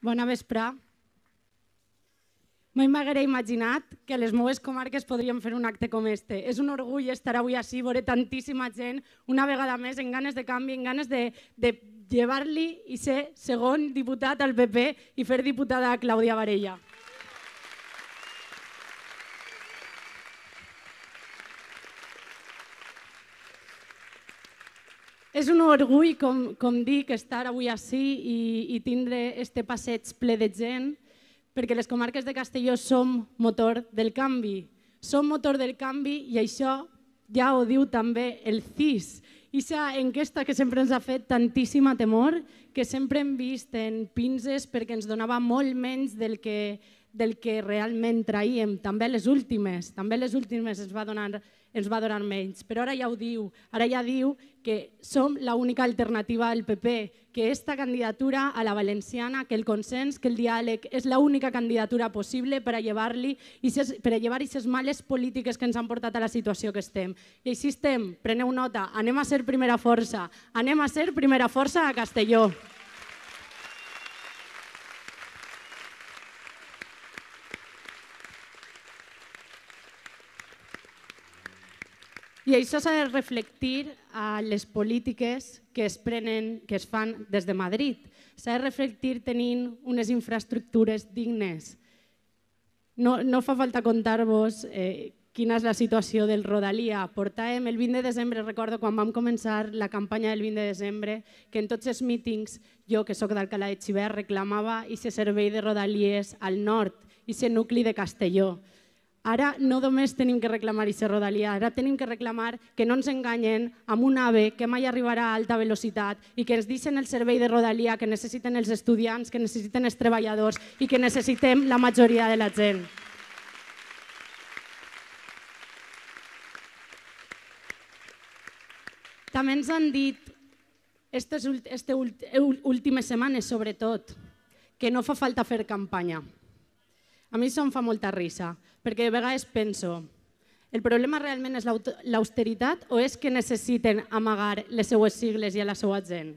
Bona vesprà. Mai m'haguera imaginat que les meves comarques podríem fer un acte com este. És un orgull estar avui així, veure tantíssima gent, una vegada més, en ganes de canvi, en ganes de, de llevar-li i ser segon diputat al PP i fer diputada a Clàudia Varella. És un orgull, com, com dic, estar avui ací i, i tindre este passeig ple de gent, perquè les comarques de Castelló som motor del canvi. Som motor del canvi i això ja ho diu també el CIS, Ixa enquesta que sempre ens ha fet tantíssima temor, que sempre hem vist en pinzes perquè ens donava molt menys del que del que realment traiem, també les últimes, també les últimes ens va donar, ens va donar menys. Però ara ja ho diu, ara ja diu que som l'única alternativa al PP, que esta candidatura a la valenciana, que el consens, que el diàleg és l'única candidatura possible per a llevar-li per a llevar aquestes males polítiques que ens han portat a la situació que estem. I així estem, preneu nota, anem a ser primera força, anem a ser primera força a Castelló. I això s'ha de reflectir a les polítiques que es, prenen, que es fan des de Madrid. S'ha de reflectir tenint unes infraestructures dignes. No, no fa falta contar-vos eh, quina és la situació del Rodalia. Portàvem el 20 de desembre, recordo quan vam començar la campanya del 20 de desembre, que en tots els mítings jo, que sóc d'Alcalà de Xivert, reclamava i se servei de Rodalies al nord i se nucli de Castelló. Ara no només tenim que reclamar i ser rodalia, ara tenim que reclamar que no ens enganyen amb un AVE que mai arribarà a alta velocitat i que ens deixen el servei de rodalia que necessiten els estudiants, que necessiten els treballadors i que necessitem la majoria de la gent. També ens han dit, aquestes últimes setmanes sobretot, que no fa falta fer campanya a mi això em fa molta risa, perquè de vegades penso el problema realment és l'austeritat o és que necessiten amagar les seues sigles i a la seva gent?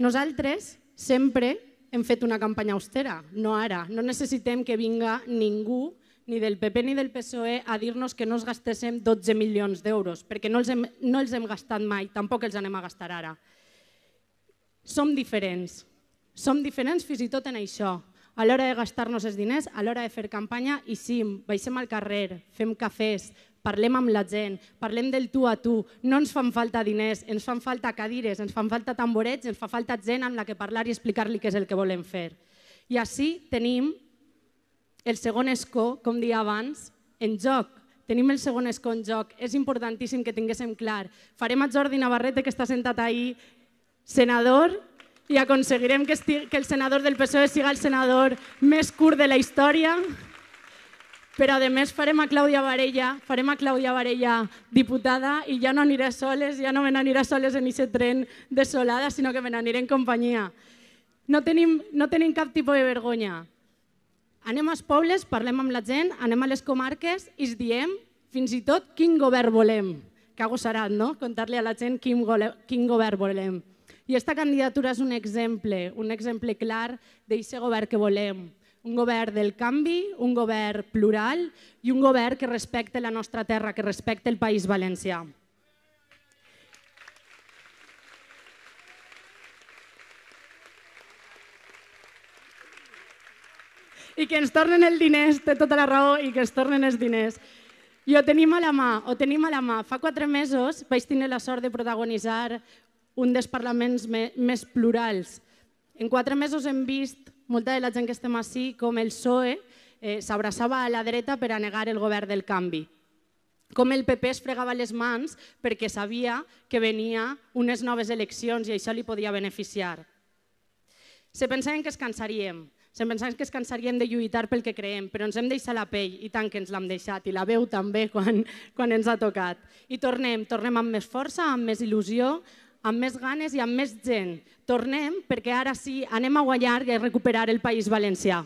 Nosaltres sempre hem fet una campanya austera, no ara. No necessitem que vinga ningú ni del PP ni del PSOE a dir-nos que no es gastéssim 12 milions d'euros, perquè no els, hem, no els hem gastat mai, tampoc els anem a gastar ara. Som diferents. Som diferents fins i tot en això a l'hora de gastar-nos els diners, a l'hora de fer campanya, i sí, baixem al carrer, fem cafès, parlem amb la gent, parlem del tu a tu, no ens fan falta diners, ens fan falta cadires, ens fan falta tamborets, ens fa falta gent amb la que parlar i explicar-li què és el que volem fer. I així tenim el segon escó, com dia abans, en joc. Tenim el segon escó en joc. És importantíssim que tinguéssim clar. Farem a Jordi Navarrete, que està sentat ahir, senador i aconseguirem que, estigui, que el senador del PSOE siga el senador més curt de la història. Però, a més, farem a Clàudia Varella, farem a Clàudia Varella diputada i ja no aniré soles, ja no me n'aniré soles en aquest tren desolada, sinó que me n'aniré en companyia. No tenim, no tenim cap tipus de vergonya. Anem als pobles, parlem amb la gent, anem a les comarques i es diem fins i tot quin govern volem. Que agosarat, no?, contar-li a la gent quin, quin govern volem. I aquesta candidatura és un exemple, un exemple clar d'aquest govern que volem. Un govern del canvi, un govern plural i un govern que respecte la nostra terra, que respecte el País Valencià. i que ens tornen els diners, té tota la raó, i que ens tornen els diners. I ho tenim a la mà, ho tenim a la mà. Fa quatre mesos vaig tenir la sort de protagonitzar un dels parlaments més plurals. En quatre mesos hem vist molta de la gent que estem ací com el PSOE eh, s'abraçava a la dreta per a negar el govern del canvi. Com el PP es fregava les mans perquè sabia que venia unes noves eleccions i això li podia beneficiar. Se pensaven que es cansaríem, se pensaven que es cansaríem de lluitar pel que creem, però ens hem deixat la pell, i tant que ens l'hem deixat, i la veu també quan, quan ens ha tocat. I tornem, tornem amb més força, amb més il·lusió, amb més ganes i amb més gent. Tornem perquè ara sí anem a guanyar i a recuperar el País Valencià.